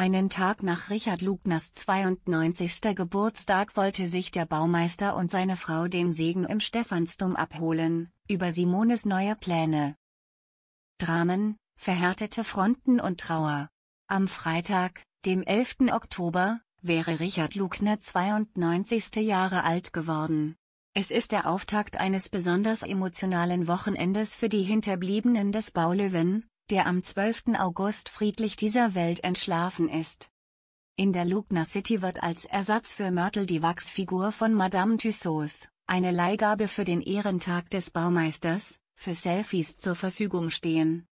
Einen Tag nach Richard Lugners 92. Geburtstag wollte sich der Baumeister und seine Frau den Segen im Stephansdom abholen, über Simones neue Pläne. Dramen, verhärtete Fronten und Trauer. Am Freitag, dem 11. Oktober, wäre Richard Lugner 92. Jahre alt geworden. Es ist der Auftakt eines besonders emotionalen Wochenendes für die Hinterbliebenen des Baulöwen, der am 12. August friedlich dieser Welt entschlafen ist. In der Lugner City wird als Ersatz für Mörtel die Wachsfigur von Madame Tussauds, eine Leihgabe für den Ehrentag des Baumeisters, für Selfies zur Verfügung stehen.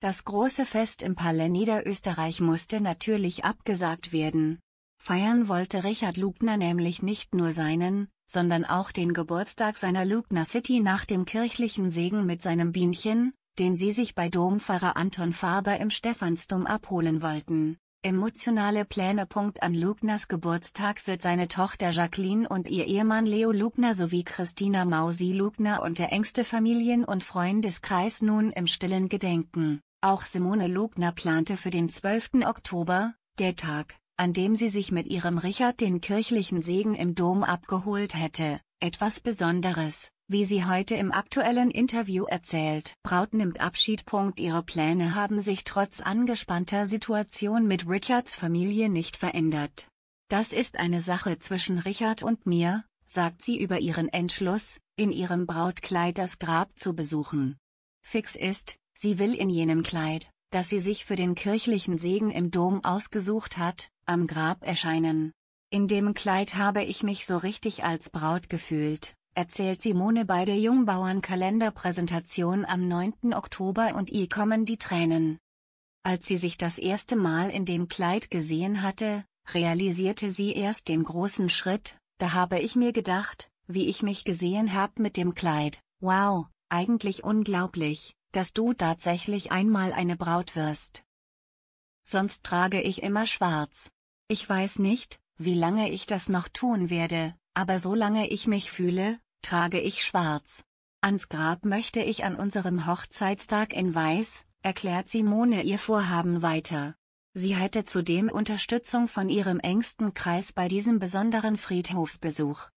Das große Fest im Palais Niederösterreich musste natürlich abgesagt werden. Feiern wollte Richard Lugner nämlich nicht nur seinen, sondern auch den Geburtstag seiner Lugner City nach dem kirchlichen Segen mit seinem Bienchen, den sie sich bei Dompfarrer Anton Faber im Stephansdom abholen wollten. Emotionale Pläne. An Lugners Geburtstag wird seine Tochter Jacqueline und ihr Ehemann Leo Lugner sowie Christina Mausi Lugner und der engste Familien- und Freundeskreis nun im stillen gedenken. Auch Simone Lugner plante für den 12. Oktober, der Tag, an dem sie sich mit ihrem Richard den kirchlichen Segen im Dom abgeholt hätte, etwas Besonderes, wie sie heute im aktuellen Interview erzählt, Braut nimmt Abschied. Ihre Pläne haben sich trotz angespannter Situation mit Richards Familie nicht verändert. Das ist eine Sache zwischen Richard und mir, sagt sie über ihren Entschluss, in ihrem Brautkleid das Grab zu besuchen. Fix ist, sie will in jenem Kleid, das sie sich für den kirchlichen Segen im Dom ausgesucht hat, am Grab erscheinen. In dem Kleid habe ich mich so richtig als Braut gefühlt, erzählt Simone bei der Jungbauernkalenderpräsentation am 9. Oktober und ihr kommen die Tränen. Als sie sich das erste Mal in dem Kleid gesehen hatte, realisierte sie erst den großen Schritt, da habe ich mir gedacht, wie ich mich gesehen hab mit dem Kleid, wow, eigentlich unglaublich, dass du tatsächlich einmal eine Braut wirst. Sonst trage ich immer schwarz. Ich weiß nicht, wie lange ich das noch tun werde, aber solange ich mich fühle, trage ich schwarz. Ans Grab möchte ich an unserem Hochzeitstag in Weiß, erklärt Simone ihr Vorhaben weiter. Sie hätte zudem Unterstützung von ihrem engsten Kreis bei diesem besonderen Friedhofsbesuch.